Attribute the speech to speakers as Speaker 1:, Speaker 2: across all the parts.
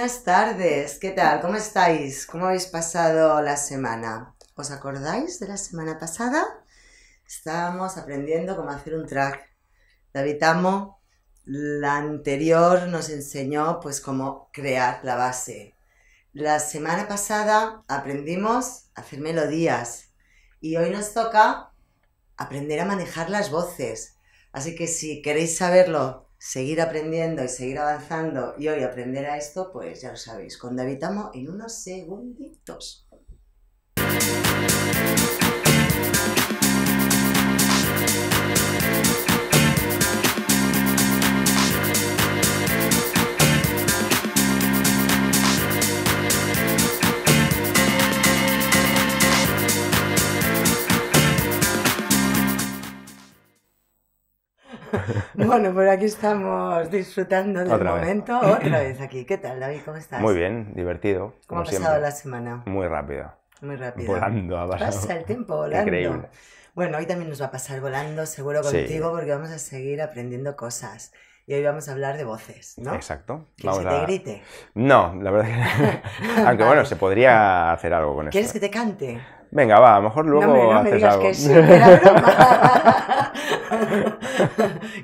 Speaker 1: buenas tardes. ¿Qué tal? ¿Cómo estáis? ¿Cómo habéis pasado la semana? ¿Os acordáis de la semana pasada? Estábamos aprendiendo cómo hacer un track. David Amo, la anterior, nos enseñó pues cómo crear la base. La semana pasada aprendimos a hacer melodías y hoy nos toca aprender a manejar las voces. Así que si queréis saberlo seguir aprendiendo y seguir avanzando y hoy aprender a esto, pues ya lo sabéis, con David en unos segunditos. bueno, por aquí estamos disfrutando del momento. Otra vez aquí. ¿Qué tal, David? ¿Cómo estás? Muy
Speaker 2: bien, divertido. ¿Cómo ha pasado la semana? Muy rápido. Muy rápido. Volando, ha pasado. Pasa el tiempo volando. Increíble.
Speaker 1: Bueno, hoy también nos va a pasar volando, seguro contigo, porque vamos a seguir aprendiendo cosas y hoy vamos a hablar de voces, ¿no? Exacto. Que te grite.
Speaker 2: No, la verdad que Aunque bueno, se podría hacer algo con eso. ¿Quieres que te cante? Venga, va, a lo mejor luego no, me digas algo.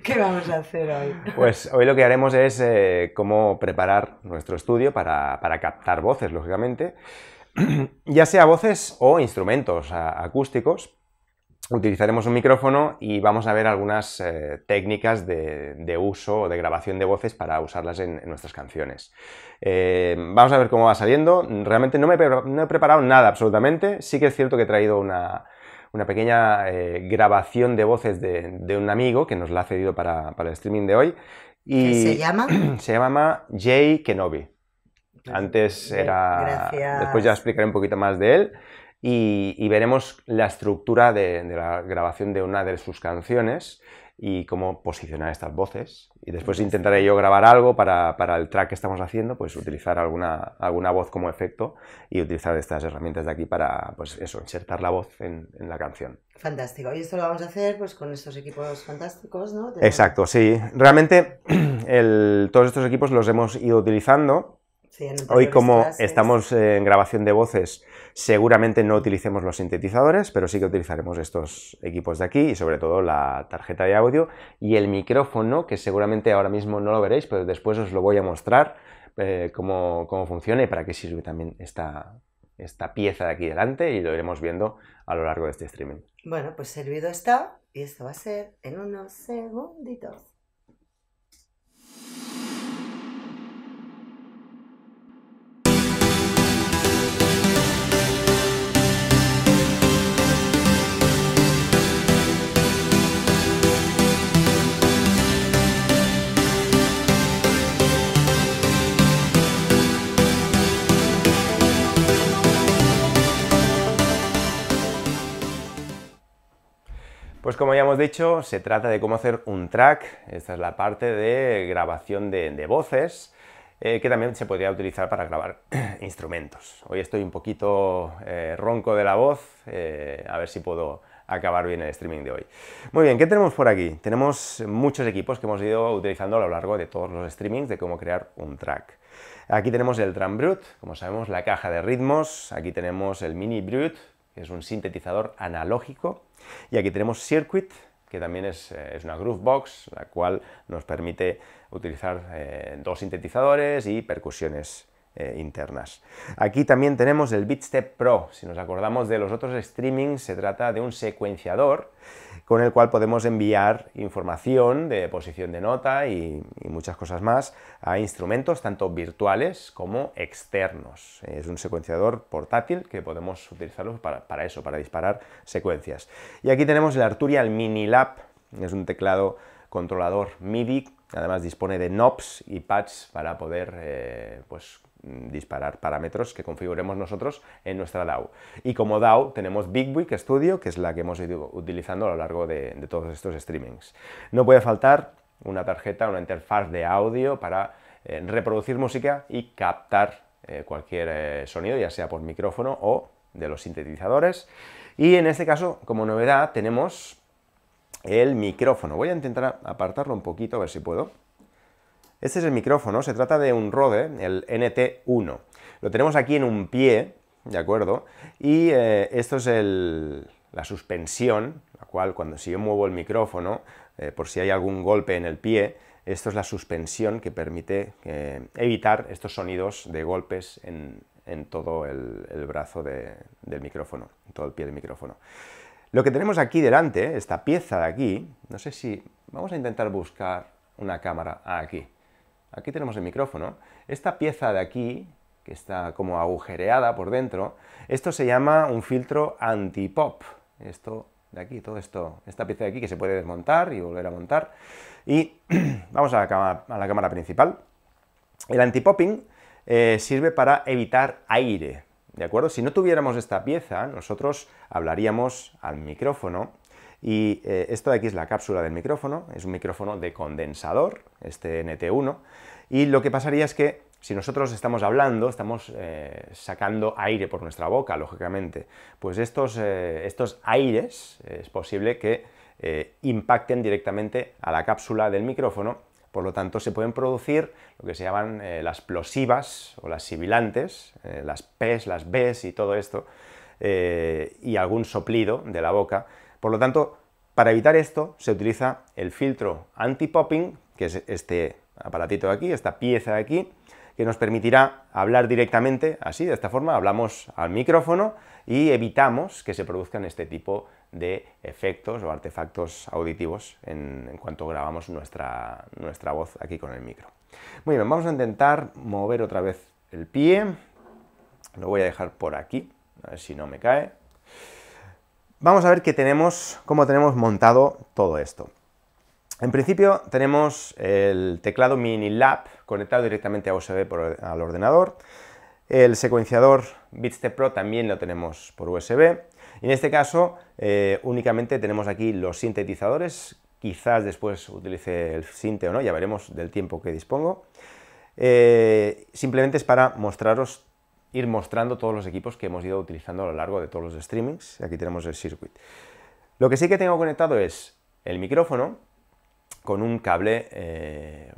Speaker 1: ¿Qué vamos a hacer hoy? Pues
Speaker 2: hoy lo que haremos es eh, cómo preparar nuestro estudio para captar voces, lógicamente ya sea voces o instrumentos acústicos, utilizaremos un micrófono y vamos a ver algunas eh, técnicas de, uso o de grabación de voces para usarlas en, nuestras canciones. Eh, vamos a ver cómo va saliendo. Realmente no, me, he preparado nada absolutamente. Sí que es cierto que he traído una, pequeña eh, grabación de voces de, un amigo que nos la ha cedido para, el streaming de hoy. Y se llama? se llama Jay Kenobi. Pues Antes era... Después ya explicaré un poquito más de él y, veremos la estructura de, la grabación de una de sus canciones y cómo posicionar estas voces. Y después intentaré yo grabar algo para, el track que estamos haciendo, pues utilizar alguna, alguna voz como efecto y utilizar estas herramientas de aquí para, pues eso, insertar la voz en, la canción.
Speaker 1: Fantástico. Y esto lo vamos a hacer pues con estos equipos fantásticos, ¿no? Exacto,
Speaker 2: sí. Realmente todos estos equipos los hemos ido utilizando Hoy como estamos eh, en grabación de voces, seguramente no utilicemos los sintetizadores, pero sí que utilizaremos estos equipos de aquí y sobre todo la tarjeta de audio y el micrófono, que seguramente ahora mismo no lo veréis, pero después os lo voy a mostrar eh, cómo, cómo funciona y para qué sirve también esta, esta pieza de aquí delante y lo iremos viendo a lo largo de este streaming.
Speaker 1: Bueno, pues servido está y esto va a ser en unos segunditos.
Speaker 2: Pues como ya hemos dicho, se trata de cómo hacer un track. Esta es la parte de grabación de, voces, eh, que también se podría utilizar para grabar instrumentos. Hoy estoy un poquito eh, ronco de la voz, eh, a ver si puedo acabar bien el streaming de hoy. Muy bien, ¿qué tenemos por aquí? Tenemos muchos equipos que hemos ido utilizando a lo largo de todos los streamings de cómo crear un track. Aquí tenemos el Drum Brute, como sabemos, la caja de ritmos. Aquí tenemos el Mini Brut, que es un sintetizador analógico. Y aquí tenemos Circuit, que también es, eh, es una Box, la cual nos permite utilizar eh, dos sintetizadores y percusiones eh, internas. Aquí también tenemos el BeatStep Pro, si nos acordamos de los otros streamings, se trata de un secuenciador con el cual podemos enviar información de posición de nota y, muchas cosas más a instrumentos tanto virtuales como externos. Es un secuenciador portátil que podemos utilizarlo para, eso, para disparar secuencias. Y aquí tenemos el Arturia Mini Lab, es un teclado controlador MIDI, además dispone de knobs y pads para poder eh, pues, Mm, disparar parámetros que configuremos nosotros en nuestra DAO. Y como DAO tenemos BigWig Studio, que es la que hemos ido utilizando a lo largo de, todos estos streamings. No puede faltar una tarjeta, una interfaz de audio para eh, reproducir música y captar eh, cualquier eh, sonido, ya sea por micrófono o de los sintetizadores. Y en este caso, como novedad, tenemos el micrófono. Voy a intentar apartarlo un poquito, a ver si puedo. Este es el micrófono, se trata de un Rode, el NT1. Lo tenemos aquí en un pie, ¿de acuerdo? Y eh, esto es la suspensión, la cual cuando si yo muevo el micrófono, eh, por si hay algún golpe en el pie, esto es la suspensión que permite eh, evitar estos sonidos de golpes en, todo el, brazo del micrófono, en todo el pie del micrófono. Lo que tenemos aquí delante, esta pieza de aquí, no sé si... Vamos a intentar buscar una cámara aquí aquí tenemos el micrófono, esta pieza de aquí, que está como agujereada por dentro, esto se llama un filtro anti-pop. Esto de aquí, todo esto, esta pieza de aquí que se puede desmontar y volver a montar. Y vamos a la, cámara, principal. El anti-popping eh, sirve para evitar aire, ¿de acuerdo? Si no tuviéramos esta pieza, nosotros hablaríamos al micrófono y eh, esto de aquí es la cápsula del micrófono, es un micrófono de condensador, este NT1, y lo que pasaría es que si nosotros estamos hablando, estamos eh, sacando aire por nuestra boca, lógicamente, pues estos, eh, estos aires es posible que impacten directamente a la cápsula del micrófono, por lo tanto se pueden producir lo que se llaman las plosivas o las sibilantes, las P's, las B's y todo esto, y algún soplido de la boca, por lo tanto, para evitar esto se utiliza el filtro anti-popping, que es este aparatito de aquí, esta pieza de aquí, que nos permitirá hablar directamente, así, de esta forma, hablamos al micrófono y evitamos que se produzcan este tipo de efectos o artefactos auditivos en, cuanto grabamos nuestra, nuestra voz aquí con el micro. Muy bien, vamos a intentar mover otra vez el pie, lo voy a dejar por aquí, a ver si no me cae, Vamos a ver qué tenemos, cómo tenemos montado todo esto. En principio tenemos el teclado MiniLab conectado directamente a USB al ordenador. El secuenciador Bitstep Pro también lo tenemos por USB. En este caso eh, únicamente tenemos aquí los sintetizadores, quizás después utilice el sinte o no, ya veremos del tiempo que dispongo. Eh, simplemente es para mostraros ir mostrando todos los equipos que hemos ido utilizando a lo largo de todos los streamings. Aquí tenemos el circuit. Lo que sí que tengo conectado es el micrófono con un cable, eh,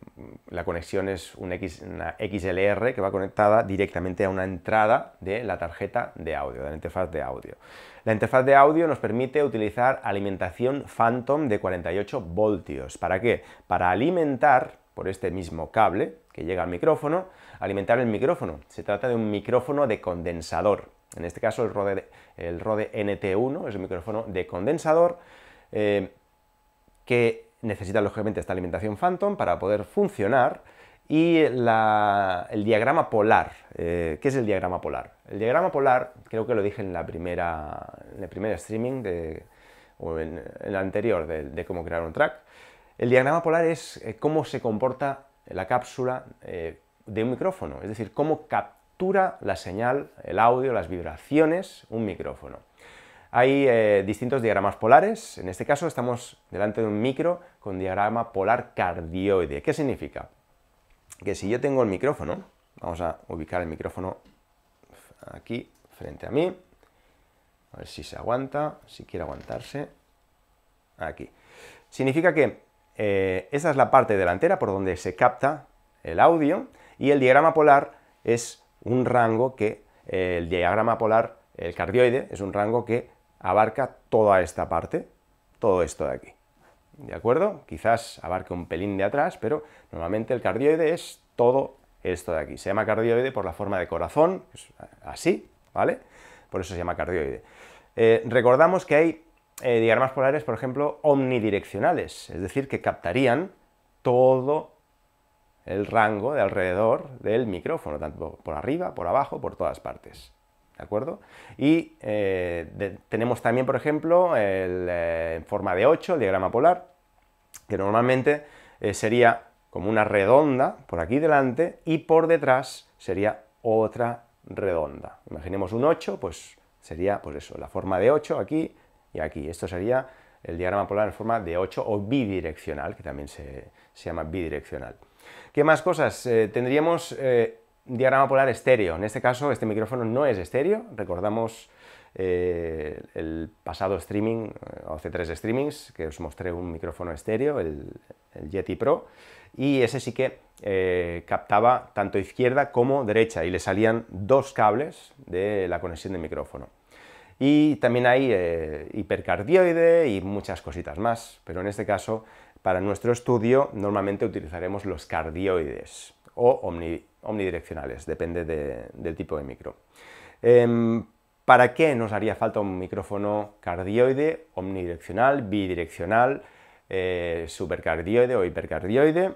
Speaker 2: la conexión es un una XLR que va conectada directamente a una entrada de la tarjeta de audio, de la interfaz de audio. La interfaz de audio nos permite utilizar alimentación Phantom de 48 voltios. ¿Para qué? Para alimentar por este mismo cable que llega al micrófono, alimentar el micrófono. Se trata de un micrófono de condensador. En este caso el Rode, NT1 es un micrófono de condensador eh, que necesita lógicamente esta alimentación Phantom para poder funcionar y el diagrama polar. Eh, ¿Qué es el diagrama polar? El diagrama polar, creo que lo dije en, la primera, en el primer streaming o en, el anterior de, cómo crear un track, el diagrama polar es eh, cómo se comporta la cápsula eh, de un micrófono, es decir, cómo captura la señal, el audio, las vibraciones, un micrófono. Hay eh, distintos diagramas polares, en este caso estamos delante de un micro con diagrama polar cardioide. ¿Qué significa? Que si yo tengo el micrófono, vamos a ubicar el micrófono aquí frente a mí, a ver si se aguanta, si quiere aguantarse, aquí. Significa que eh, esa es la parte delantera por donde se capta el audio y el diagrama polar es un rango que, eh, el diagrama polar, el cardioide, es un rango que abarca toda esta parte, todo esto de aquí. ¿De acuerdo? Quizás abarque un pelín de atrás, pero normalmente el cardioide es todo esto de aquí. Se llama cardioide por la forma de corazón, así, ¿vale? Por eso se llama cardioide. Eh, recordamos que hay eh, diagramas polares, por ejemplo, omnidireccionales, es decir, que captarían todo el rango de alrededor del micrófono, tanto por arriba, por abajo, por todas partes. ¿De acuerdo? Y eh, tenemos también, por ejemplo, el, eh, forma de 8, el diagrama polar, que normalmente sería como una redonda por aquí delante y por detrás sería otra redonda. Imaginemos un 8, pues sería pues eso, la forma de 8 aquí, aquí. Esto sería el diagrama polar en forma de 8 o bidireccional, que también se, llama bidireccional. ¿Qué más cosas? Eh, tendríamos un eh, diagrama polar estéreo. En este caso, este micrófono no es estéreo. Recordamos eh, el pasado streaming, o C3 streamings, que os mostré un micrófono estéreo, el, Jeti Yeti Pro, y ese sí que captaba tanto izquierda como derecha, y le salían dos cables de la conexión del micrófono. Y también hay eh, hipercardioide y muchas cositas más, pero en este caso, para nuestro estudio, normalmente utilizaremos los cardioides o omnidireccionales, depende del tipo de micro. Em, ¿Para qué nos haría falta un micrófono cardioide, omnidireccional, bidireccional, eh, supercardioide o hipercardioide?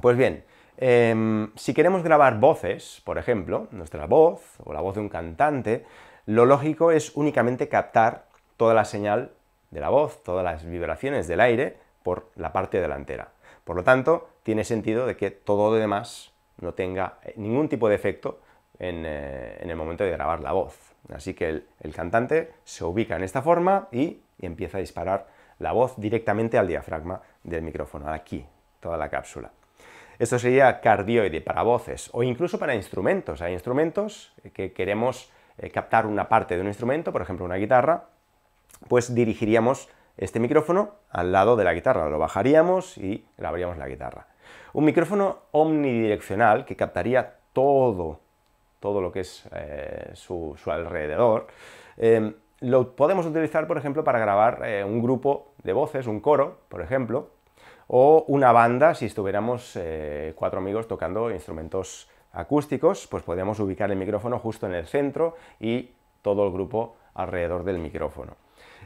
Speaker 2: Pues bien, em, si queremos grabar voces, por ejemplo, nuestra voz o la voz de un cantante, lo lógico es únicamente captar toda la señal de la voz, todas las vibraciones del aire por la parte delantera. Por lo tanto, tiene sentido de que todo lo demás no tenga eh, ningún tipo de efecto eh, en, el momento de grabar la voz. Así que el, cantante se ubica en esta forma y, y empieza a disparar la voz directamente al diafragma del micrófono, aquí, toda la cápsula. Esto sería cardioide para voces o incluso para instrumentos. Hay instrumentos que queremos eh, captar una parte de un instrumento, por ejemplo una guitarra, pues dirigiríamos este micrófono al lado de la guitarra, lo bajaríamos y grabaríamos la guitarra. Un micrófono omnidireccional que captaría todo, todo lo que es eh, su, alrededor. Em, lo podemos utilizar, por ejemplo, para grabar eh, un grupo de voces, un coro, por ejemplo, o una banda si estuviéramos cuatro amigos tocando instrumentos acústicos, pues podríamos ubicar el micrófono justo en el centro y todo el grupo alrededor del micrófono.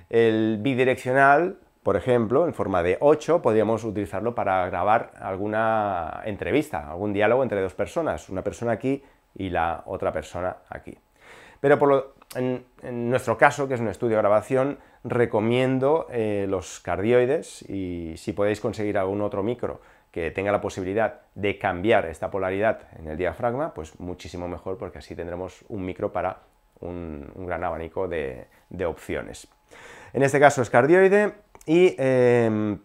Speaker 2: El bidireccional, por ejemplo, en forma de 8, podríamos utilizarlo para grabar alguna entrevista, algún diálogo entre dos personas, una persona aquí y la otra persona aquí. Pero en, nuestro caso, que es un estudio de grabación, recomiendo eh, los cardioides y si podéis conseguir algún otro micro que tenga la posibilidad de cambiar esta polaridad en el diafragma, pues muchísimo mejor porque así tendremos un micro para un, gran abanico de, opciones. En este caso es cardioide y em,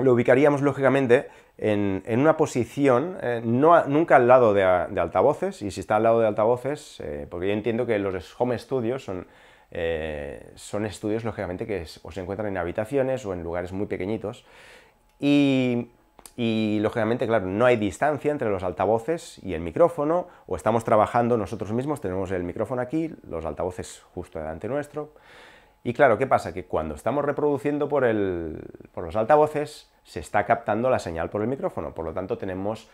Speaker 2: lo ubicaríamos lógicamente en, una posición, eh, no, nunca al lado de, altavoces, y si está al lado de altavoces, eh, porque yo entiendo que los home studios son, eh, son estudios lógicamente que se encuentran en habitaciones o en lugares muy pequeñitos, y y lógicamente, claro, no hay distancia entre los altavoces y el micrófono, o estamos trabajando nosotros mismos, tenemos el micrófono aquí, los altavoces justo delante nuestro. Y claro, ¿qué pasa? Que cuando estamos reproduciendo por, los altavoces, se está captando la señal por el micrófono, por lo tanto tenemos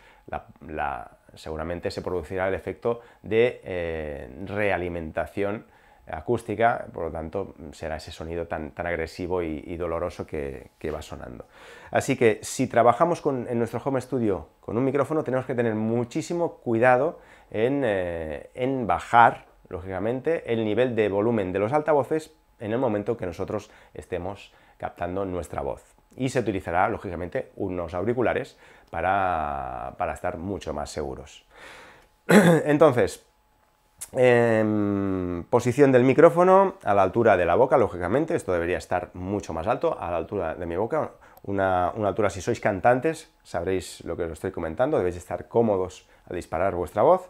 Speaker 2: la, seguramente se producirá el efecto de eh, realimentación acústica, por lo tanto será ese sonido tan, tan agresivo y, doloroso que, va sonando. Así que si trabajamos en nuestro home studio con un micrófono tenemos que tener muchísimo cuidado eh, en, bajar, lógicamente, el nivel de volumen de los altavoces en el momento que nosotros estemos captando nuestra voz. Y se utilizará, lógicamente, unos auriculares para, para estar mucho más seguros. Entonces, Em, posición del micrófono a la altura de la boca, lógicamente, esto debería estar mucho más alto, a la altura de mi boca, una, altura, si sois cantantes, sabréis lo que os estoy comentando, debéis estar cómodos a disparar vuestra voz.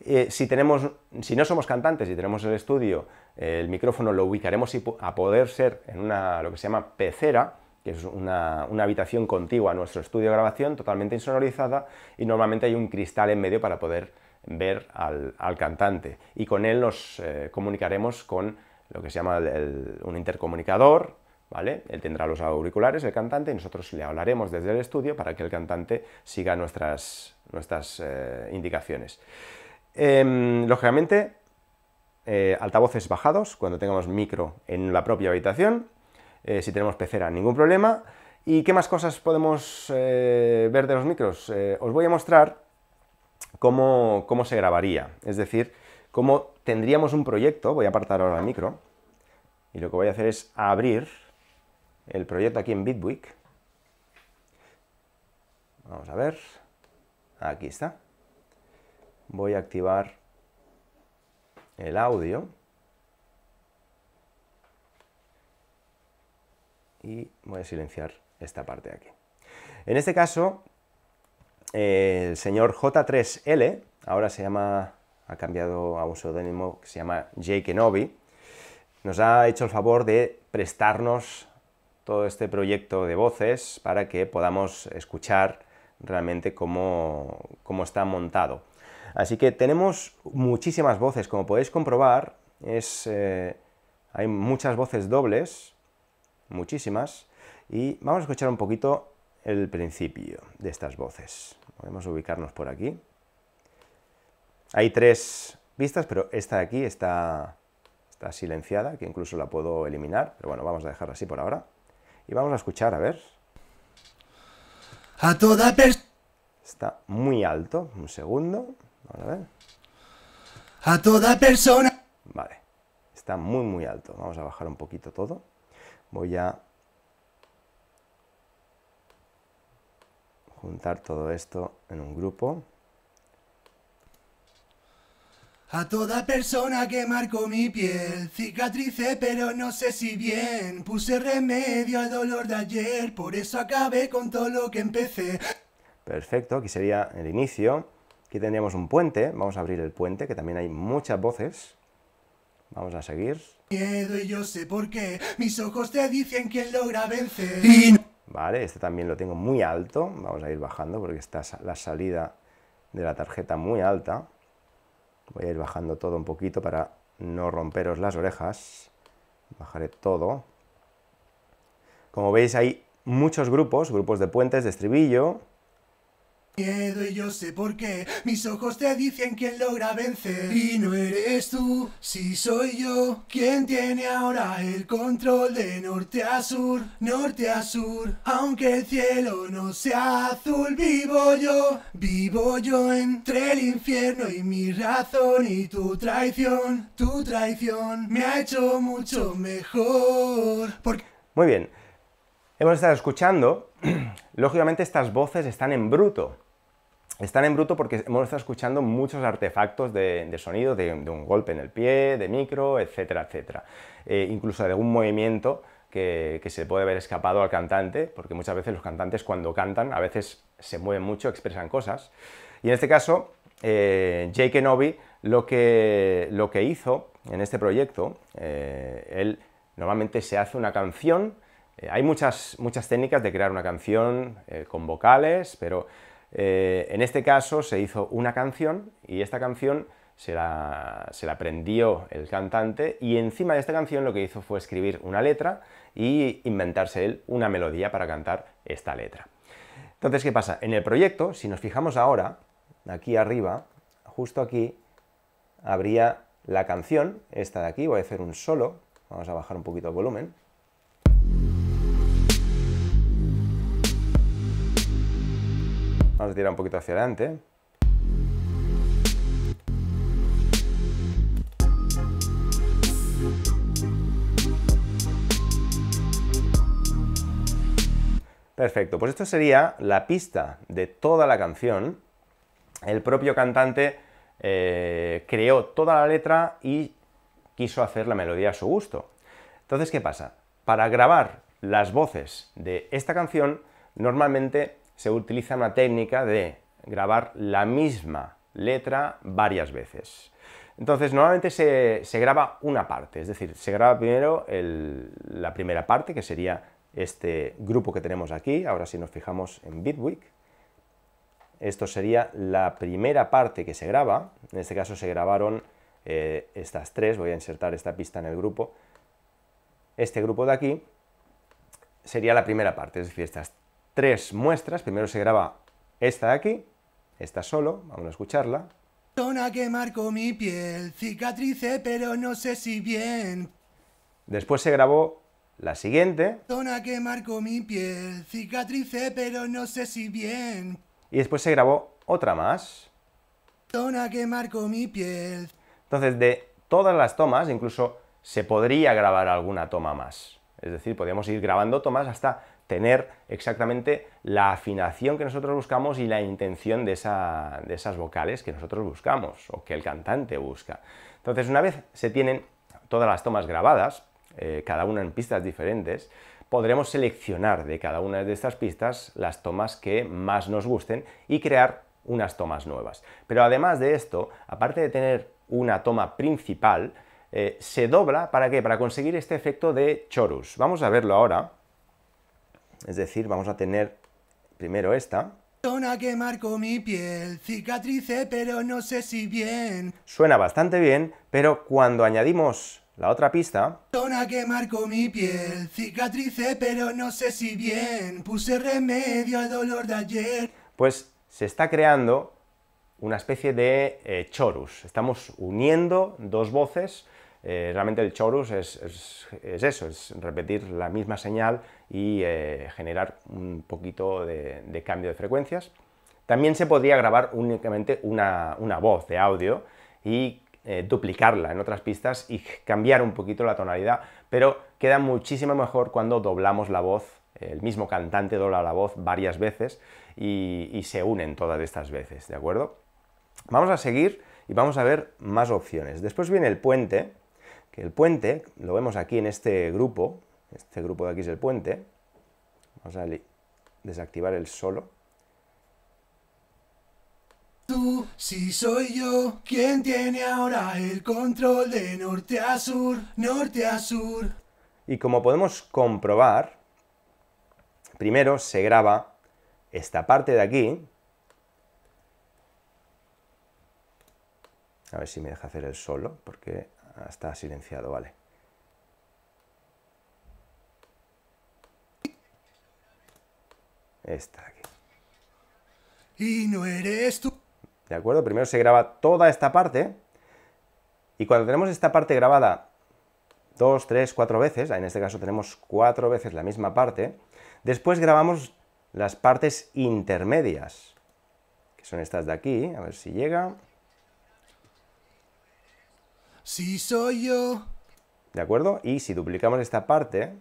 Speaker 2: Eh, si, tenemos, si no somos cantantes y tenemos el estudio, el micrófono lo ubicaremos a poder ser en una, lo que se llama pecera, que es una, una, habitación contigua a nuestro estudio de grabación, totalmente insonorizada, y normalmente hay un cristal en medio para poder ver al, cantante. Y con él nos eh, comunicaremos con lo que se llama un intercomunicador, ¿vale? Él tendrá los auriculares, el cantante, y nosotros le hablaremos desde el estudio para que el cantante siga nuestras, nuestras eh, indicaciones. Em, lógicamente, eh, altavoces bajados cuando tengamos micro en la propia habitación, si tenemos pecera, ningún problema. ¿Y qué más cosas podemos ver de los micros? os voy a mostrar cómo, se grabaría. Es decir, cómo tendríamos un proyecto, voy a apartar ahora el micro, y lo que voy a hacer es abrir el proyecto aquí en Bitwig. Vamos a ver, aquí está. Voy a activar el audio. Y voy a silenciar esta parte de aquí. En este caso, el señor J3L, ahora se llama, ha cambiado a un seudónimo que se llama Jake Novi, nos ha hecho el favor de prestarnos todo este proyecto de voces para que podamos escuchar realmente cómo, está montado. Así que tenemos muchísimas voces, como podéis comprobar, es, eh, hay muchas voces dobles, muchísimas, y vamos a escuchar un poquito el principio de estas voces. Podemos ubicarnos por aquí. Hay tres vistas, pero esta de aquí está, está silenciada, que incluso la puedo eliminar, pero bueno, vamos a dejarla así por ahora. Y vamos a escuchar, a ver. A toda Está muy alto, un segundo. A toda persona. Vale, está muy muy alto. Vamos a bajar un poquito todo. Voy a juntar todo esto en un grupo.
Speaker 3: A toda persona que marcó mi piel, cicatricé pero no sé si bien, puse remedio al dolor de ayer, por eso acabé con todo lo que empecé.
Speaker 2: Perfecto, aquí sería el inicio. Aquí tendríamos un puente, vamos a abrir el puente, que también hay muchas voces. Vamos a seguir.
Speaker 3: Miedo y yo sé por qué, mis ojos te dicen quién logra vencer.
Speaker 2: ¿vale? Este también lo tengo muy alto, vamos a ir bajando porque está la salida de la tarjeta muy alta. Voy a ir bajando todo un poquito para no romperos las orejas. Bajaré todo. Como veis hay muchos grupos, grupos de puentes, de estribillo,
Speaker 3: Miedo y yo sé por qué, mis ojos te dicen quién logra vencer. Y no eres tú, si soy yo, quien tiene ahora el control de norte a sur, norte a sur. Aunque el cielo no sea azul, vivo yo, vivo yo entre el infierno y mi razón y tu traición, tu traición me ha hecho mucho mejor.
Speaker 2: Muy bien, hemos estado escuchando, lógicamente estas voces están en bruto están en bruto porque hemos estado escuchando muchos artefactos de, sonido, de, un golpe en el pie, de micro, etcétera, etcétera. Eh, incluso de algún movimiento que, se puede haber escapado al cantante, porque muchas veces los cantantes cuando cantan a veces se mueven mucho, expresan cosas. Y en este caso, eh, Jake Novi lo que, lo que hizo en este proyecto, eh, él normalmente se hace una canción, hay muchas, muchas técnicas de crear una canción con vocales, pero eh, en este caso se hizo una canción y esta canción se la, prendió aprendió el cantante y encima de esta canción lo que hizo fue escribir una letra y inventarse él una melodía para cantar esta letra. Entonces, ¿qué pasa? En el proyecto, si nos fijamos ahora, aquí arriba, justo aquí, habría la canción, esta de aquí, voy a hacer un solo, vamos a bajar un poquito el volumen, Vamos a tirar un poquito hacia adelante. Perfecto, pues esto sería la pista de toda la canción. El propio cantante eh, creó toda la letra y quiso hacer la melodía a su gusto. Entonces, ¿qué pasa? Para grabar las voces de esta canción, normalmente se utiliza una técnica de grabar la misma letra varias veces. Entonces, normalmente se, graba una parte, es decir, se graba primero la primera parte, que sería este grupo que tenemos aquí. Ahora si nos fijamos en Bitwig, esto sería la primera parte que se graba. En este caso se grabaron eh, estas tres, voy a insertar esta pista en el grupo. Este grupo de aquí sería la primera parte, es decir, estas tres muestras. Primero se graba esta de aquí, esta solo, vamos a escucharla.
Speaker 3: que mi piel, pero no sé si bien.
Speaker 2: Después se grabó la siguiente.
Speaker 3: que mi piel, pero no sé si bien.
Speaker 2: Y después se grabó otra más.
Speaker 3: Tona que marcó mi piel.
Speaker 2: Entonces, de todas las tomas, incluso se podría grabar alguna toma más. Es decir, podríamos ir grabando tomas hasta tener exactamente la afinación que nosotros buscamos y la intención de, esas vocales que nosotros buscamos o que el cantante busca. Entonces, una vez se tienen todas las tomas grabadas, eh, cada una en pistas diferentes, podremos seleccionar de cada una de estas pistas las tomas que más nos gusten y crear unas tomas nuevas. Pero además de esto, aparte de tener una toma principal, eh, se dobla, ¿para qué? Para conseguir este efecto de chorus. Vamos a verlo ahora es decir, vamos a tener primero esta.
Speaker 3: que mi piel, cicatrice, pero no sé si bien.
Speaker 2: Suena bastante bien, pero cuando añadimos la otra pista.
Speaker 3: mi cicatrice, pero no sé si bien. Puse remedio al dolor de ayer.
Speaker 2: Pues se está creando una especie de eh, chorus. Estamos uniendo dos voces. Eh, realmente el chorus es, eso, es repetir la misma señal y eh, generar un poquito de, cambio de frecuencias. También se podría grabar únicamente una, voz de audio y eh, duplicarla en otras pistas y cambiar un poquito la tonalidad, pero queda muchísimo mejor cuando doblamos la voz, el mismo cantante dobla la voz varias veces y, y se unen todas estas veces, ¿de acuerdo? Vamos a seguir y vamos a ver más opciones. Después viene el puente, que el puente lo vemos aquí en este grupo, este grupo de aquí es el puente. Vamos a desactivar el solo.
Speaker 3: Tú, si soy yo, ¿quién tiene ahora el control de norte a sur, norte a sur.
Speaker 2: Y como podemos comprobar, primero se graba esta parte de aquí. A ver si me deja hacer el solo, porque está silenciado, vale. Esta aquí. Y no eres tú. ¿De acuerdo? Primero se graba toda esta parte. Y cuando tenemos esta parte grabada dos, tres, cuatro veces, en este caso tenemos cuatro veces la misma parte, después grabamos las partes intermedias, que son estas de aquí, a ver si llega. Si soy yo. ¿De acuerdo? Y si duplicamos esta parte...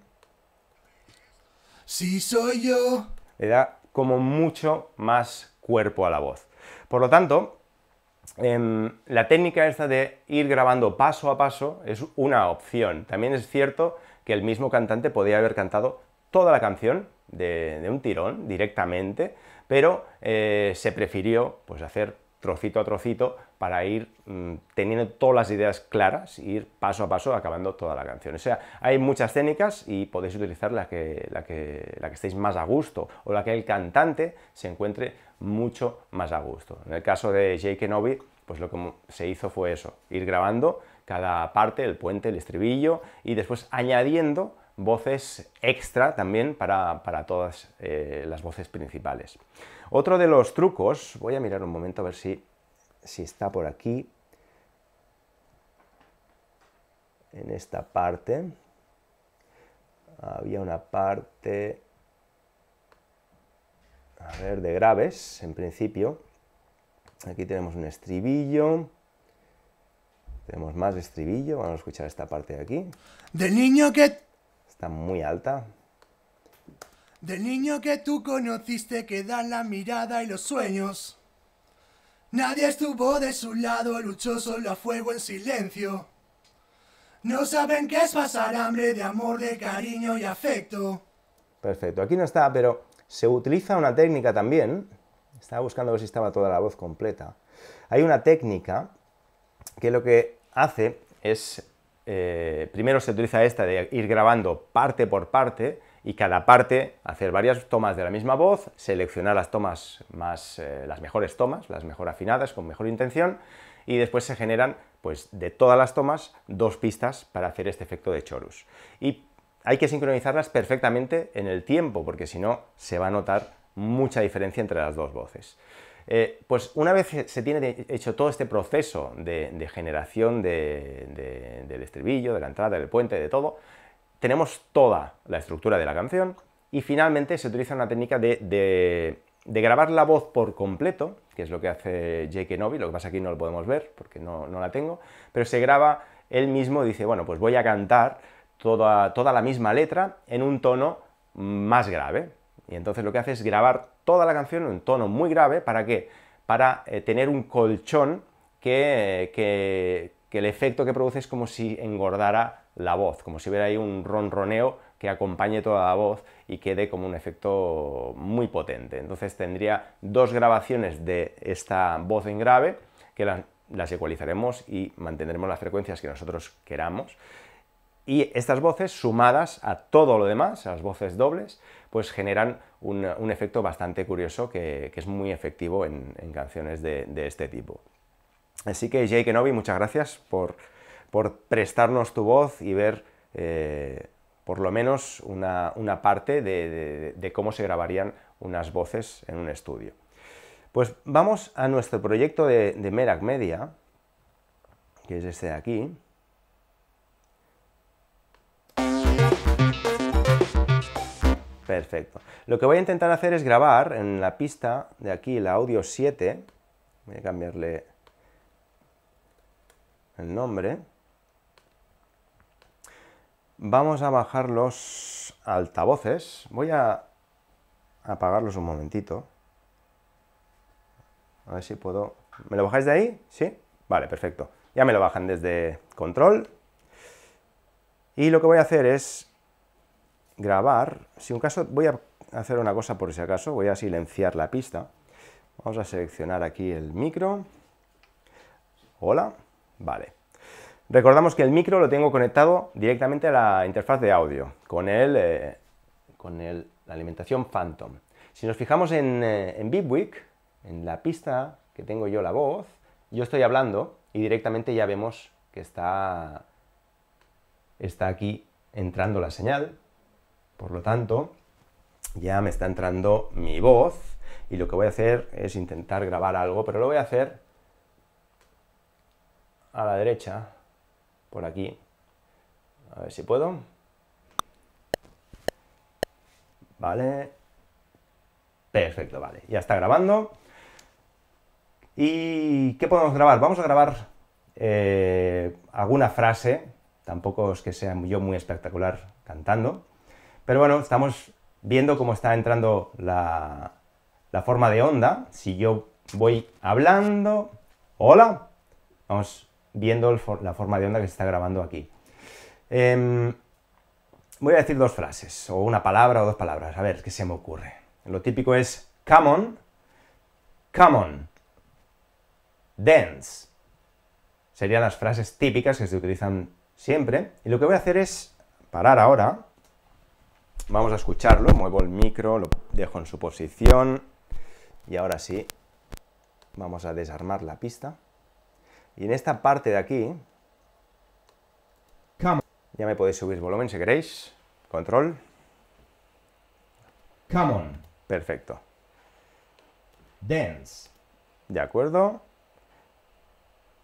Speaker 2: Si soy yo le da como mucho más cuerpo a la voz. Por lo tanto, em, la técnica esta de ir grabando paso a paso es una opción. También es cierto que el mismo cantante podía haber cantado toda la canción de, un tirón directamente, pero eh, se prefirió pues, hacer trocito a trocito para ir mm, teniendo todas las ideas claras ir paso a paso acabando toda la canción. O sea, hay muchas técnicas y podéis utilizar la que, la que, estéis más a gusto o la que el cantante se encuentre mucho más a gusto. En el caso de Jake Novi, pues lo que se hizo fue eso, ir grabando cada parte, el puente, el estribillo, y después añadiendo voces extra también para, todas eh, las voces principales. Otro de los trucos, voy a mirar un momento a ver si si está por aquí, en esta parte, había una parte, a ver, de graves, en principio. Aquí tenemos un estribillo, tenemos más estribillo, vamos a escuchar esta parte de aquí. Del niño que... Está muy alta.
Speaker 3: Del niño que tú conociste que da la mirada y los sueños. Nadie estuvo de su lado, luchó solo a fuego en silencio. No saben qué es pasar hambre de amor, de cariño y afecto.
Speaker 2: Perfecto, aquí no está, pero se utiliza una técnica también. Estaba buscando ver si estaba toda la voz completa. Hay una técnica que lo que hace es, eh, primero se utiliza esta de ir grabando parte por parte, y cada parte hacer varias tomas de la misma voz, seleccionar las tomas más, eh, las mejores tomas, las mejor afinadas, con mejor intención, y después se generan, pues de todas las tomas, dos pistas para hacer este efecto de chorus. Y hay que sincronizarlas perfectamente en el tiempo, porque si no se va a notar mucha diferencia entre las dos voces. Eh, pues una vez se tiene hecho todo este proceso de, generación del estribillo, de la entrada, del puente, de todo, tenemos toda la estructura de la canción y finalmente se utiliza una técnica de, grabar la voz por completo, que es lo que hace Jake Novi, lo que pasa aquí no lo podemos ver porque no, la tengo, pero se graba él mismo y dice, bueno, pues voy a cantar toda, toda la misma letra en un tono más grave. Y entonces lo que hace es grabar toda la canción en un tono muy grave, ¿para qué? Para eh, tener un colchón que el efecto que produce es como si engordara la voz, como si hubiera ahí un ronroneo que acompañe toda la voz y quede como un efecto muy potente. Entonces tendría dos grabaciones de esta voz en grave que las, ecualizaremos y mantendremos las frecuencias que nosotros queramos. Y estas voces sumadas a todo lo demás, a las voces dobles, pues generan un, efecto bastante curioso que, es muy efectivo en, canciones de, este tipo. Así que Jake Novi muchas gracias por por prestarnos tu voz y ver eh, por lo menos una, parte de, cómo se grabarían unas voces en un estudio. Pues vamos a nuestro proyecto de, de, Merak Media, que es este de aquí. Perfecto. Lo que voy a intentar hacer es grabar en la pista de aquí, la audio 7. Voy a cambiarle el nombre. Vamos a bajar los altavoces. Voy a apagarlos un momentito. A ver si puedo... ¿Me lo bajáis de ahí? ¿Sí? Vale, perfecto. Ya me lo bajan desde control. Y lo que voy a hacer es grabar. Si un caso, voy a hacer una cosa por si acaso. Voy a silenciar la pista. Vamos a seleccionar aquí el micro. Hola. Vale. Recordamos que el micro lo tengo conectado directamente a la interfaz de audio con, eh, con la alimentación Phantom. Si nos fijamos en, eh, en en la pista que tengo yo la voz, yo estoy hablando y directamente ya vemos que está, está aquí entrando la señal, por lo tanto ya me está entrando mi voz y lo que voy a hacer es intentar grabar algo, pero lo voy a hacer a la derecha por aquí. A ver si puedo. Vale. Perfecto, vale. Ya está grabando. ¿Y qué podemos grabar? Vamos a grabar eh, alguna frase. Tampoco es que sea yo muy espectacular cantando. Pero bueno, estamos viendo cómo está entrando la, la forma de onda. Si yo voy hablando... Hola. Vamos viendo la forma de onda que se está grabando aquí. Em, voy a decir dos frases, o una palabra o dos palabras, a ver qué se me ocurre. Lo típico es come on, come on, dance. Serían las frases típicas que se utilizan siempre. Y lo que voy a hacer es parar ahora. Vamos a escucharlo. Muevo el micro, lo dejo en su posición. Y ahora sí, vamos a desarmar la pista. Y en esta parte de aquí, ya me podéis subir volumen si queréis. Control. Come on. Perfecto. Dance. De acuerdo.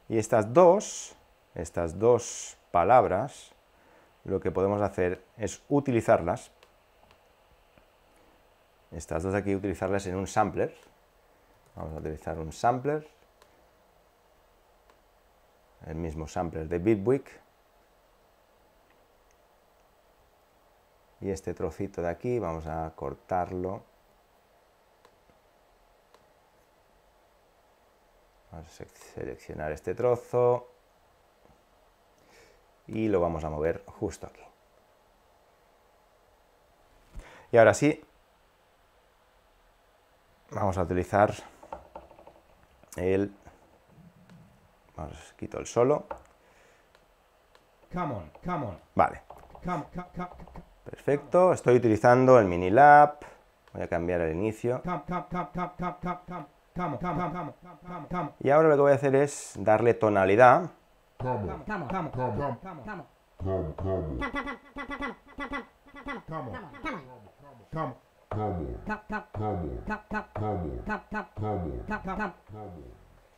Speaker 2: Y estas dos, estas dos palabras, lo que podemos hacer es utilizarlas. Estas dos aquí, utilizarlas en un sampler. Vamos a utilizar un sampler el mismo sampler de Bitwig. Y este trocito de aquí vamos a cortarlo. Vamos a seleccionar este trozo y lo vamos a mover justo aquí. Y ahora sí, vamos a utilizar el quito el solo. Come on, come on. Vale. Perfecto. Estoy utilizando el mini lab. Voy a cambiar el inicio. Y ahora lo que voy a hacer es darle tonalidad.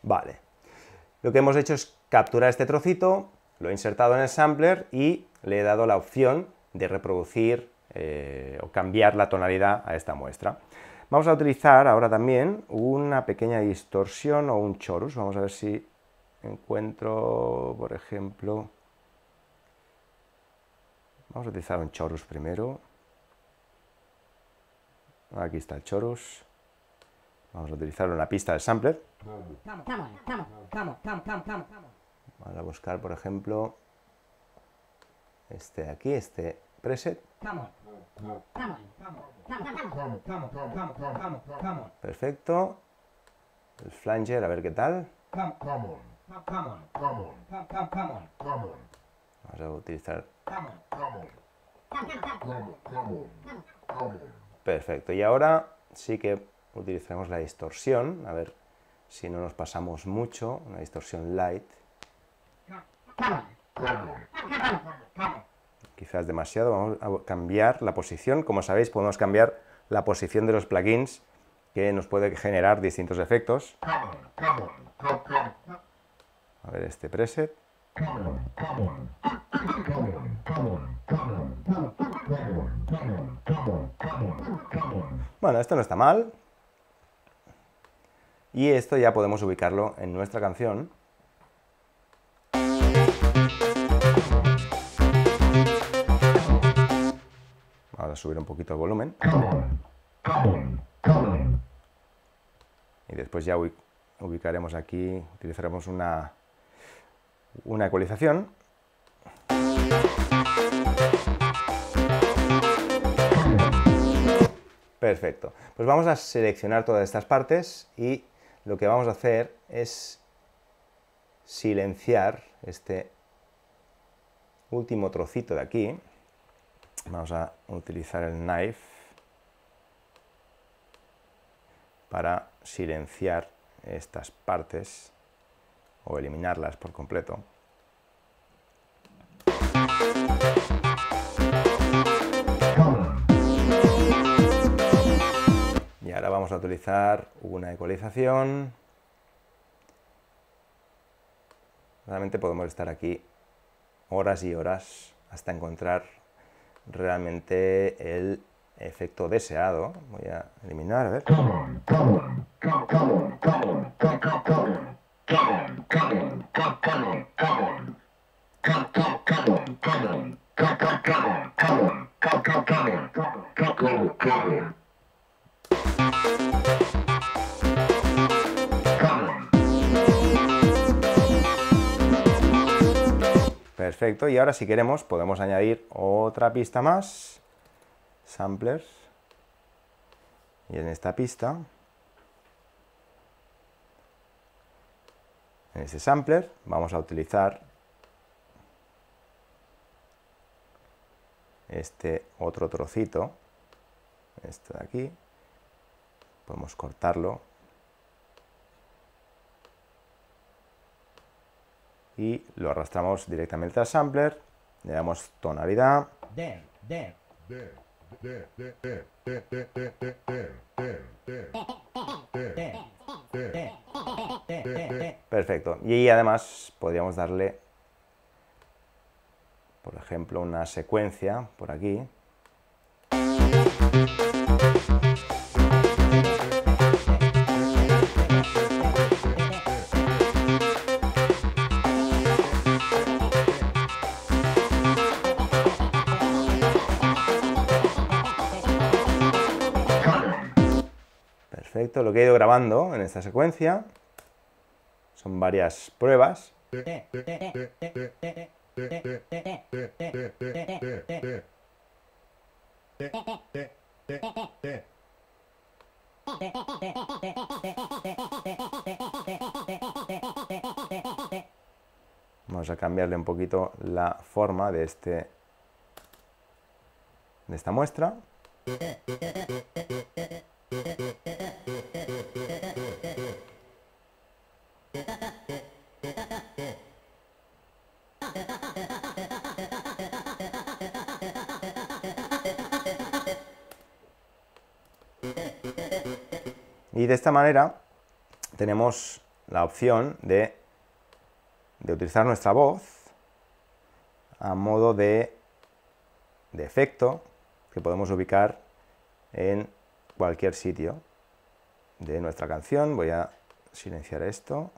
Speaker 2: Vale. Lo que hemos hecho es capturar este trocito, lo he insertado en el sampler y le he dado la opción de reproducir eh, o cambiar la tonalidad a esta muestra. Vamos a utilizar ahora también una pequeña distorsión o un chorus. Vamos a ver si encuentro, por ejemplo... Vamos a utilizar un chorus primero. Aquí está el chorus. Vamos a utilizar la pista del sampler. Vamos a buscar, por ejemplo, este de aquí, este preset. Perfecto. El flanger, a ver qué tal. Vamos a utilizar. Perfecto. Y ahora sí que utilizaremos la distorsión, a ver si no nos pasamos mucho, una distorsión light. Quizás demasiado, vamos a cambiar la posición, como sabéis podemos cambiar la posición de los plugins que nos puede generar distintos efectos. A ver este preset. Bueno, esto no está mal, y esto ya podemos ubicarlo en nuestra canción. vamos a subir un poquito el volumen. Y después ya ubicaremos aquí, utilizaremos una, una ecualización. Perfecto. Pues vamos a seleccionar todas estas partes y lo que vamos a hacer es silenciar este último trocito de aquí. Vamos a utilizar el knife para silenciar estas partes o eliminarlas por completo. ahora vamos a utilizar una ecualización. Realmente podemos estar aquí horas y horas hasta encontrar realmente el efecto deseado. Voy a eliminar, a ver. Perfecto, y ahora si queremos podemos añadir otra pista más, samplers, y en esta pista, en este sampler, vamos a utilizar este otro trocito, este de aquí, podemos cortarlo y lo arrastramos directamente al sampler, le damos tonalidad. Perfecto. Y además podríamos darle, por ejemplo, una secuencia por aquí. lo que he ido grabando en esta secuencia. Son varias pruebas. Vamos a cambiarle un poquito la forma de este de esta muestra. Y de esta manera tenemos la opción de, utilizar nuestra voz a modo de, de efecto que podemos ubicar en cualquier sitio de nuestra canción. Voy a silenciar esto.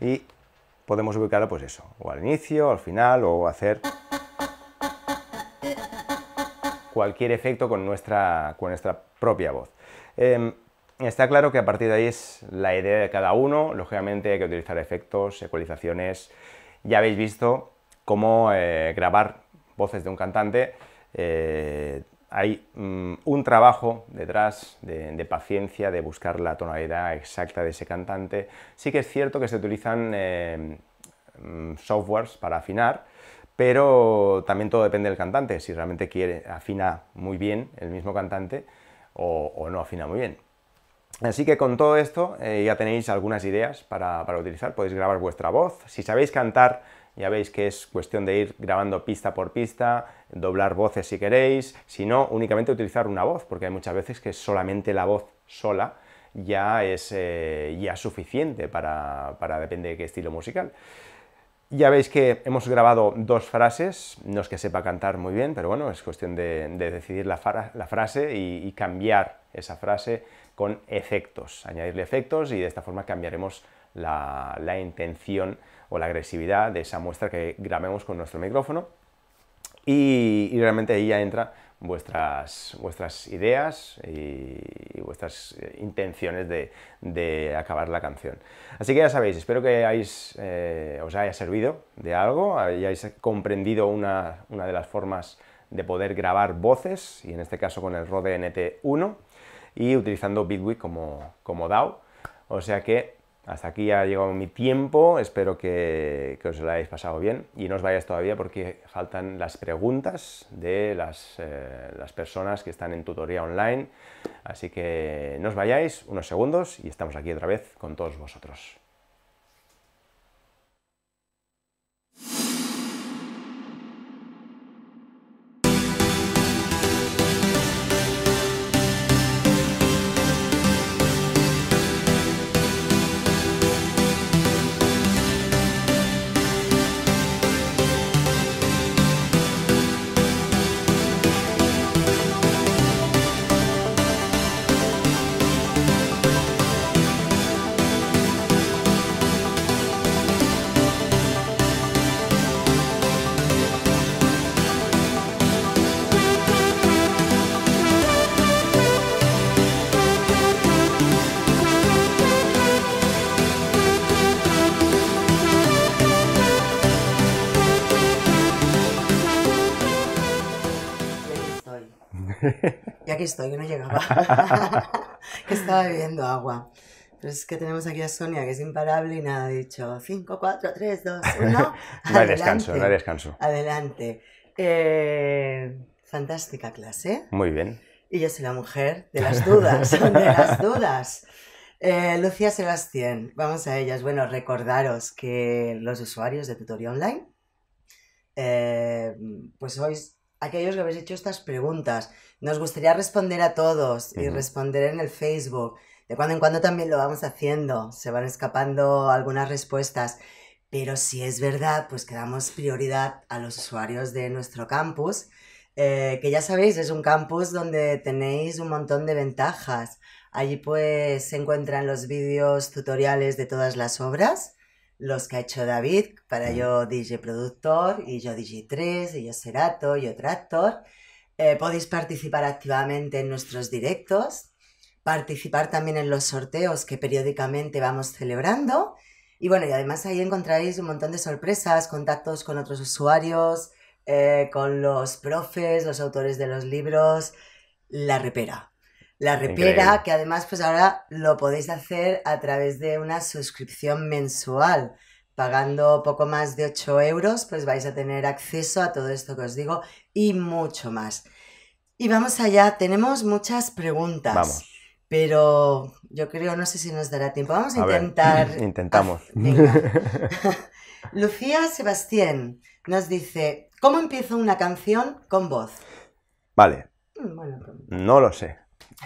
Speaker 2: Y podemos ubicarlo pues eso, o al inicio, al final, o hacer cualquier efecto con nuestra, con nuestra propia voz. Em, Está claro que a partir de ahí es la idea de cada uno, lógicamente hay que utilizar efectos, ecualizaciones, ya habéis visto cómo eh, grabar voces de un cantante, eh, hay mm, un trabajo detrás de, paciencia, de buscar la tonalidad exacta de ese cantante. Sí que es cierto que se utilizan eh, mm, softwares para afinar, pero también todo depende del cantante, si realmente quiere, afina muy bien el mismo cantante o no afina muy bien. Así que con todo esto eh, ya tenéis algunas ideas para, utilizar, podéis grabar vuestra voz. Si sabéis cantar, ya veis que es cuestión de ir grabando pista por pista, doblar voces si queréis, si no, únicamente utilizar una voz, porque hay muchas veces que solamente la voz sola ya es eh, ya suficiente para, para depende de qué estilo musical. Ya veis que hemos grabado dos frases, no es que sepa cantar muy bien, pero bueno, es cuestión de, decidir la, frase y, y, cambiar esa frase con efectos, añadirle efectos y de esta forma cambiaremos la, intención o la agresividad de esa muestra que grabemos con nuestro micrófono y, realmente ahí ya entra vuestras, ideas y, vuestras eh, intenciones de, acabar la canción. Así que ya sabéis, espero que eh, os haya servido de algo, hayáis comprendido una, una de las formas de poder grabar voces, y en este caso con el Rode NT1 y utilizando Bitwig como, como DAO. O sea que hasta aquí ha llegado mi tiempo, espero que, os lo hayáis pasado bien y no os vayáis todavía porque faltan las preguntas de las, eh, las personas que están en tutoría online, así que no os vayáis unos segundos y estamos aquí otra vez con todos vosotros.
Speaker 1: Y aquí estoy, que no llegaba. que estaba bebiendo agua. Pero es que tenemos aquí a Sonia, que es imparable y nada, ha dicho 5, 4, 3, 2, 1. No hay descanso, no hay descanso. Adelante. Eh, fantástica clase. Muy bien. Y yo soy la mujer de las dudas, de las dudas. Eh, Lucía Sebastián, vamos a ellas. Bueno, recordaros que los usuarios de Tutoría Online, eh, pues sois aquellos que habéis hecho estas preguntas nos gustaría responder a todos y responder en el Facebook. De cuando en cuando también lo vamos haciendo, se van escapando algunas respuestas. Pero si es verdad, pues que damos prioridad a los usuarios de nuestro campus, eh, que ya sabéis, es un campus donde tenéis un montón de ventajas. Allí pues se encuentran los vídeos tutoriales de todas las obras, los que ha hecho David, para yo DJ productor, y yo DJ3, y yo Serato, yo Tractor. Eh, podéis participar activamente en nuestros directos, participar también en los sorteos que periódicamente vamos celebrando. Y bueno, y además ahí encontraréis un montón de sorpresas, contactos con otros usuarios, eh, con los profes, los autores de los libros, la repera. La repera, que además pues ahora lo podéis hacer a través de una suscripción mensual. Pagando poco más de 8 euros, pues vais a tener acceso a todo esto que os digo y mucho más. Y vamos allá, tenemos muchas preguntas. Pero yo creo, no sé si nos dará tiempo. Vamos a, intentar.
Speaker 2: intentamos.
Speaker 1: Lucía Sebastián nos dice: ¿Cómo empiezo una canción con voz? Vale. Mm, pues
Speaker 2: no lo sé.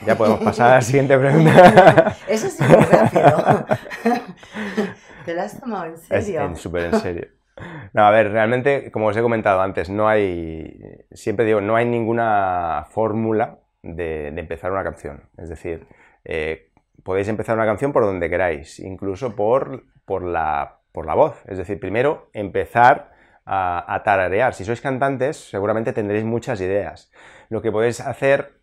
Speaker 2: Ya podemos pasar a la siguiente pregunta. Eso es muy rápido. ¿Te lo has tomado en serio? súper en serio. No, a ver, realmente, como os he comentado antes, no hay, siempre digo, no hay ninguna fórmula de, empezar una canción. Es decir, eh, podéis empezar una canción por donde queráis, incluso por, por, la, por la voz. Es decir, primero empezar a, tararear. Si sois cantantes, seguramente tendréis muchas ideas. Lo que podéis hacer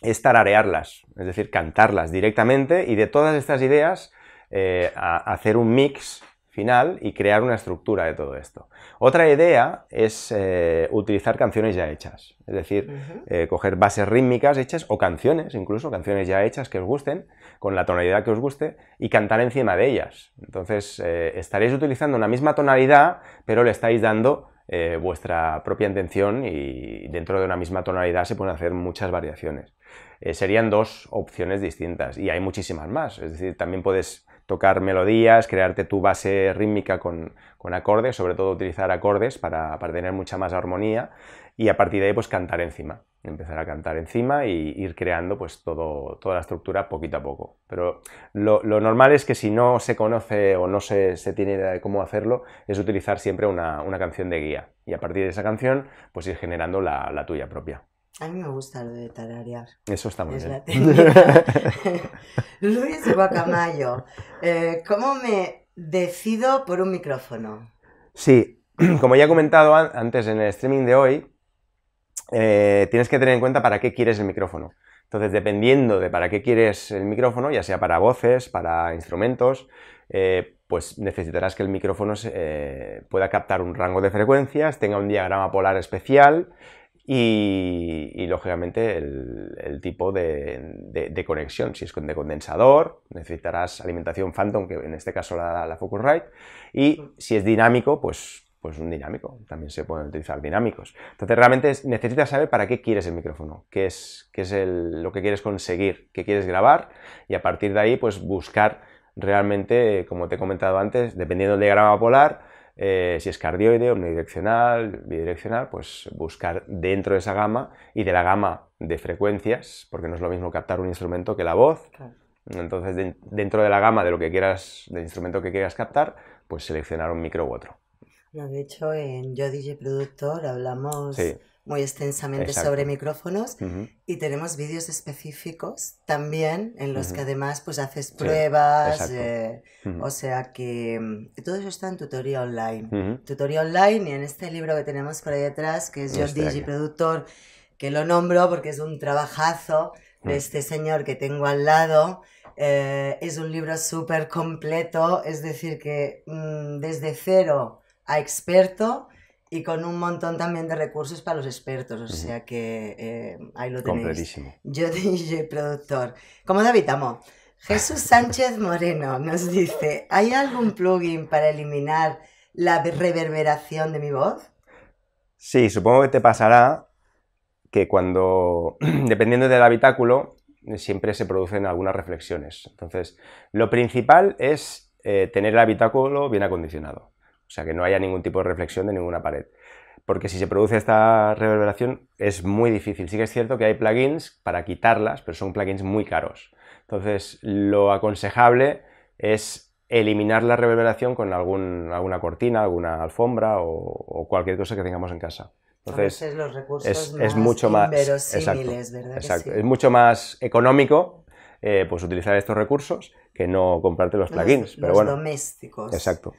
Speaker 2: es tararearlas, es decir, cantarlas directamente y de todas estas ideas eh, hacer un mix final y crear una estructura de todo esto. Otra idea es eh, utilizar canciones ya hechas, es decir, eh, coger bases rítmicas hechas o canciones, incluso canciones ya hechas que os gusten, con la tonalidad que os guste, y cantar encima de ellas. Entonces, estaréis utilizando una misma tonalidad, pero le estáis dando vuestra propia intención y dentro de una misma tonalidad se pueden hacer muchas variaciones. serían dos opciones distintas y hay muchísimas más, es decir, también puedes tocar melodías, crearte tu base rítmica con, acordes, sobre todo utilizar acordes para, tener mucha más armonía y a partir de ahí pues cantar encima, empezar a cantar encima e ir creando pues todo, toda la estructura poquito a poco. Pero lo, normal es que si no se conoce o no se, tiene idea de cómo hacerlo, es utilizar siempre una, canción de guía y a partir de esa canción pues ir generando la tuya propia.
Speaker 1: A mí me gusta lo de tararear.
Speaker 2: Eso está muy bien. La
Speaker 1: Luis Guacamayo, eh, ¿cómo me decido por un micrófono?
Speaker 2: Sí, como ya he comentado antes en el streaming de hoy, eh, tienes que tener en cuenta para qué quieres el micrófono. Entonces, dependiendo de para qué quieres el micrófono, ya sea para voces, para instrumentos, eh, pues necesitarás que el micrófono pueda captar un rango de frecuencias, tenga un diagrama polar especial y, lógicamente el, tipo de, conexión. Si es de condensador, necesitarás alimentación Phantom, que en este caso la, la Focusrite, y si es dinámico, pues pues un dinámico, también se pueden utilizar dinámicos. Entonces realmente necesitas saber para qué quieres el micrófono, qué es, qué es lo que quieres conseguir, qué quieres grabar y a partir de ahí pues buscar realmente, como te he comentado antes, dependiendo del diagrama polar, eh, si es cardioide, omnidireccional, bidireccional, pues buscar dentro de esa gama y de la gama de frecuencias, porque no es lo mismo captar un instrumento que la voz. Entonces, dentro de la gama de lo que quieras, del instrumento que quieras captar, pues seleccionar un micro u otro.
Speaker 1: de hecho, en Yo DJ Productor hablamos sí muy extensamente sobre micrófonos y tenemos vídeos específicos también en los que además pues haces pruebas, eh, o sea que mm, todo eso está en tutoría online. Tutoría online y en este libro que tenemos por ahí detrás, que es Yo Digi Productor, que lo nombro porque es un trabajazo de mm. este señor que tengo al lado. Eh, es un libro súper completo, es decir, que mm, desde cero a experto y con un montón también de recursos para los expertos, o sea que eh, ahí lo tenéis. Yo dije productor. Como David habitamos? Jesús Sánchez Moreno nos dice, ¿hay algún plugin para eliminar la reverberación de mi voz?
Speaker 2: Sí, supongo que te pasará que cuando, dependiendo del habitáculo, siempre se producen algunas reflexiones. Entonces, lo principal es eh, tener el habitáculo bien acondicionado. O sea, que no haya ningún tipo de reflexión de ninguna pared. Porque si se produce esta reverberación es muy difícil. Sí que es cierto que hay plugins para quitarlas, pero son plugins muy caros. Entonces, lo aconsejable es eliminar la reverberación con algún, alguna cortina, alguna alfombra o, cualquier cosa que tengamos en casa. Entonces, es, mucho más exacto, Es mucho más económico eh, pues utilizar estos recursos que no comprarte los plugins. Los, pero bueno,
Speaker 1: domésticos. Exacto.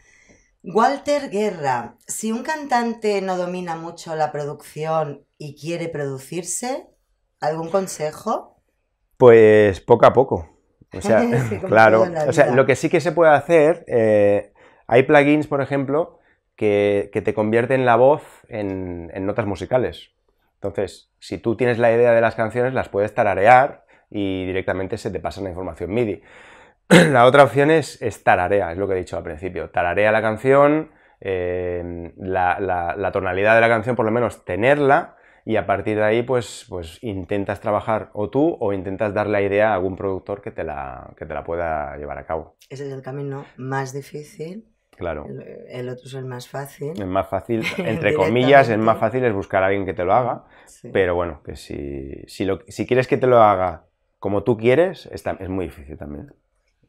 Speaker 1: Walter Guerra, si un cantante no domina mucho la producción y quiere producirse, ¿algún consejo?
Speaker 2: Pues poco a poco. O sea, claro. O sea, lo que sí que se puede hacer, eh, hay plugins, por ejemplo, que, te convierten la voz en, notas musicales. Entonces, si tú tienes la idea de las canciones, las puedes tararear y directamente se te pasa la información MIDI. la otra opción es, tararea, es lo que he dicho al principio. Tararea la canción, eh, la, tonalidad de la canción por lo menos tenerla y a partir de ahí pues, pues intentas trabajar o tú o intentas dar la idea a algún productor que te la, que te la pueda llevar a cabo.
Speaker 1: Ese es el camino más difícil. Claro. El, otro es el más fácil. El más fácil, entre comillas, es más
Speaker 2: fácil es buscar a alguien que te lo haga, pero bueno, que si, lo, quieres que te lo haga como tú quieres, es muy difícil también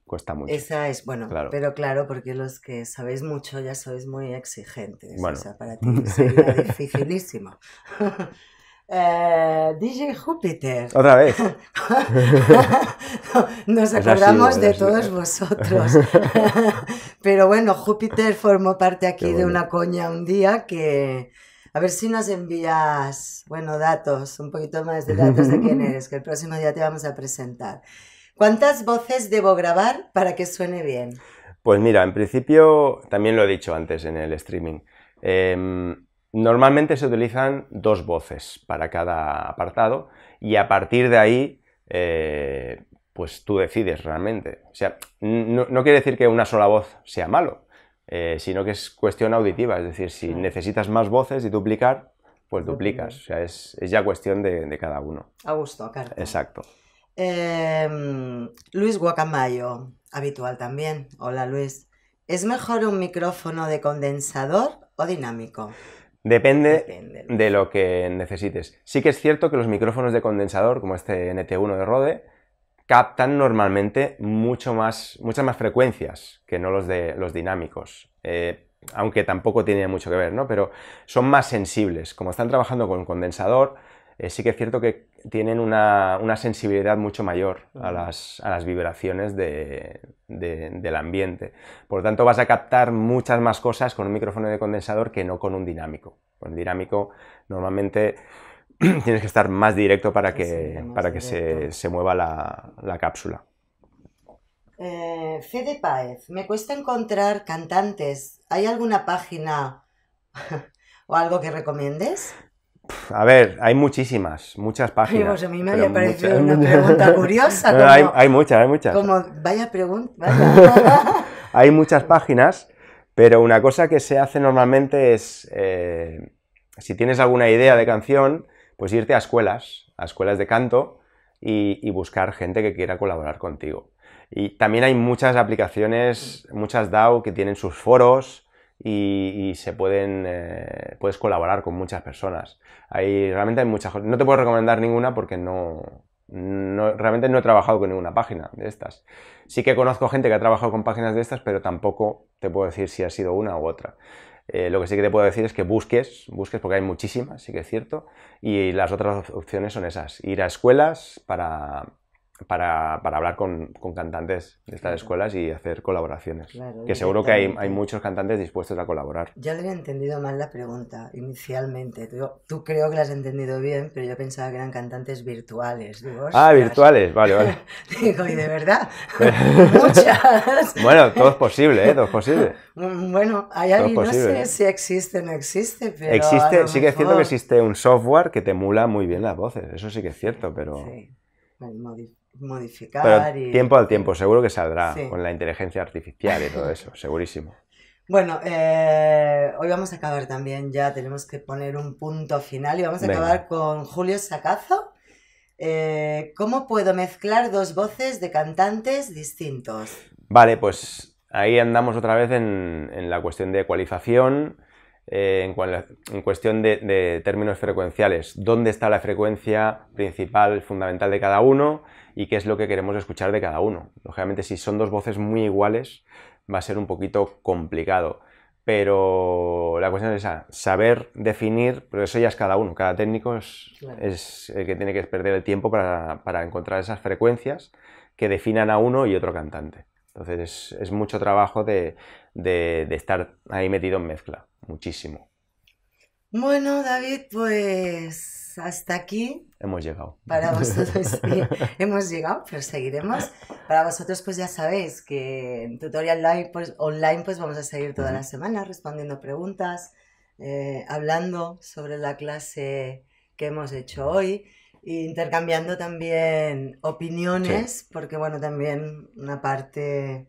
Speaker 2: cuesta mucho. Esa es, bueno,
Speaker 1: pero claro, porque los que sabéis mucho ya sois muy exigentes. O sea, para ti sería dificilísimo. Eh, DJ Júpiter. Otra vez. Nos acordamos de todos vosotros. Pero bueno, Júpiter formó parte aquí de una coña un día que... A ver si nos envías, bueno, datos, un poquito más de datos de quién eres, que el próximo día te vamos a presentar. ¿Cuántas voces debo grabar para que suene bien?
Speaker 2: Pues mira, en principio, también lo he dicho antes en el streaming, em, normalmente se utilizan dos voces para cada apartado y a partir de ahí, eh, pues tú decides realmente. O sea, no, quiere decir que una sola voz sea malo, eh, sino que es cuestión auditiva, es decir, si necesitas más voces y duplicar, pues duplicas. O sea, es, ya cuestión de, cada uno. A gusto, Carlos. Exacto.
Speaker 1: Em, Luis Guacamayo, habitual también. Hola Luis. ¿Es mejor un micrófono de condensador o dinámico?
Speaker 2: Depende, de lo que necesites. Sí que es cierto que los micrófonos de condensador, como este NT1 de Rode, captan normalmente mucho más, muchas más frecuencias que no los de los dinámicos. Eh, aunque tampoco tiene mucho que ver, ¿no? Pero son más sensibles. Como están trabajando con condensador, eh, sí que es cierto que tienen una, sensibilidad mucho mayor a las, a las vibraciones del ambiente. Por lo tanto, vas a captar muchas más cosas con un micrófono de condensador que no con un dinámico. Con el dinámico, normalmente tienes que estar más directo para que, se, mueva la, cápsula.
Speaker 1: Eh, Fede Paez, me cuesta encontrar cantantes. ¿Hay alguna página o algo que recomiendes?
Speaker 2: A ver, hay muchísimas, muchas páginas. a mí me había parecido una pregunta curiosa. hay, muchas, hay muchas.
Speaker 1: Como, vaya pregunta.
Speaker 2: hay muchas páginas, pero una cosa que se hace normalmente es, eh, si tienes alguna idea de canción, pues irte a escuelas, a escuelas de canto y buscar gente que quiera colaborar contigo. Y también hay muchas aplicaciones, muchas DAO que tienen sus foros, y, se pueden, eh, puedes colaborar con muchas personas. realmente hay muchas, no te puedo recomendar ninguna porque no, realmente no he trabajado con ninguna página de estas. Sí que conozco gente que ha trabajado con páginas de estas, pero tampoco te puedo decir si ha sido una u otra. Eh, lo que sí que te puedo decir es que busques, busques porque hay muchísimas, sí que es cierto, y las otras opciones son esas, ir a escuelas para, para, para hablar con, con, cantantes de estas escuelas y hacer colaboraciones. que seguro que hay, hay, muchos cantantes dispuestos a colaborar.
Speaker 1: ya le había entendido mal la pregunta inicialmente. Tú, tú, creo que la has entendido bien, pero yo pensaba que eran cantantes virtuales. ah, virtuales, vale, vale. Digo, y de verdad, muchas. bueno, todo es posible, ¿eh? Todo es posible. Mm, bueno, hay ahí, no sé si existe o no existe, pero. Existe, sí que es cierto que existe
Speaker 2: un software que te emula muy bien las voces, eso sí que es cierto, pero. Sí
Speaker 1: modificar. y... tiempo al tiempo, seguro
Speaker 2: que saldrá con la inteligencia artificial y todo eso, segurísimo.
Speaker 1: Bueno, eh, hoy vamos a acabar también, ya tenemos que poner un punto final y vamos a acabar con Julio Sacazo. Eh, ¿Cómo puedo mezclar dos voces de cantantes distintos?
Speaker 2: Vale, pues ahí andamos otra vez en, en la cuestión de ecualización eh, en, cuestión de, términos frecuenciales, dónde está la frecuencia principal, fundamental de cada uno y qué es lo que queremos escuchar de cada uno. Lógicamente, si son dos voces muy iguales, va a ser un poquito complicado. Pero la cuestión es esa, saber definir, pero eso ya es cada uno, cada técnico es, el que tiene que perder el tiempo para, encontrar esas frecuencias que definan a uno y otro cantante. Entonces es mucho trabajo de, de, estar ahí metido en mezcla, muchísimo.
Speaker 1: Bueno, David, pues hasta aquí.
Speaker 2: Hemos llegado. Para vosotros,
Speaker 1: hemos llegado, pero seguiremos. Para vosotros, pues ya sabéis que en Tutorial Live, pues, online, pues vamos a seguir toda las la semana respondiendo preguntas, eh, hablando sobre la clase que hemos hecho hoy, e intercambiando también opiniones, porque bueno, también una parte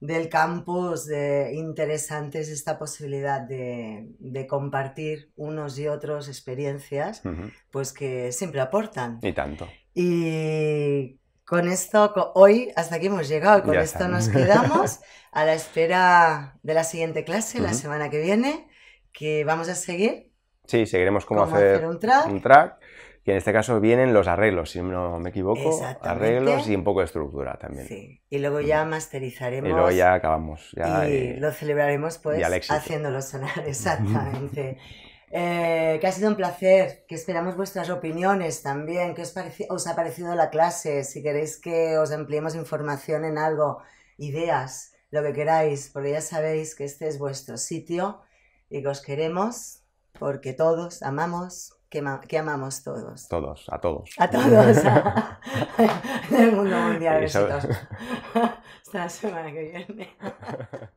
Speaker 1: del campus de interesantes, esta posibilidad de, compartir unos y otros experiencias, pues que siempre aportan. Y tanto. Y con esto, hoy hasta aquí hemos llegado, con esto nos quedamos a la espera de la siguiente clase, la semana que viene, que vamos a seguir.
Speaker 2: Sí, seguiremos como hacer, un Un track que en este caso vienen los arreglos, si no me equivoco, arreglos y un poco de estructura también.
Speaker 1: Y luego ya masterizaremos. Y luego ya acabamos. y eh, lo celebraremos pues haciéndolo sonar, exactamente. Eh, que ha sido un placer, que esperamos vuestras opiniones también, que os, os ha parecido la clase, si queréis que os ampliemos información en algo, ideas, lo que queráis, porque ya sabéis que este es vuestro sitio y que os queremos porque todos amamos que, amamos todos. Todos, a todos. A todos. en el mundo mundial. la semana que viene.